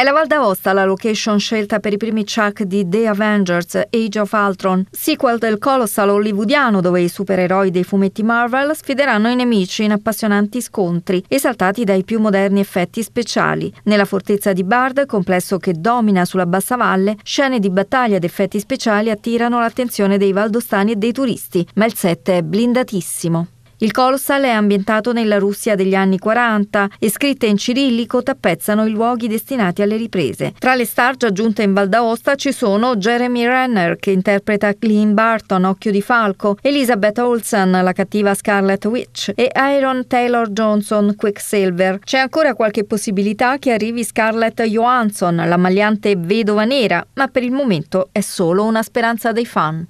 È la Val d'Aosta la location scelta per i primi chuck di The Avengers Age of Ultron, sequel del colossal hollywoodiano dove i supereroi dei fumetti Marvel sfideranno i nemici in appassionanti scontri, esaltati dai più moderni effetti speciali. Nella fortezza di Bard, complesso che domina sulla bassa valle, scene di battaglia ed effetti speciali attirano l'attenzione dei valdostani e dei turisti, ma il set è blindatissimo. Il Colossal è ambientato nella Russia degli anni 40 e scritte in cirillico tappezzano i luoghi destinati alle riprese. Tra le star giunte in Val d'Aosta ci sono Jeremy Renner che interpreta Clint Barton, Occhio di Falco, Elizabeth Olsen, la cattiva Scarlet Witch e Aaron Taylor Johnson, Quicksilver. C'è ancora qualche possibilità che arrivi Scarlett Johansson, la magliante vedova nera, ma per il momento è solo una speranza dei fan.